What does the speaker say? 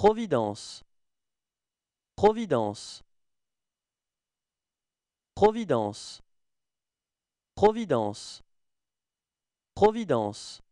Providence. Providence. Providence. Providence. Providence.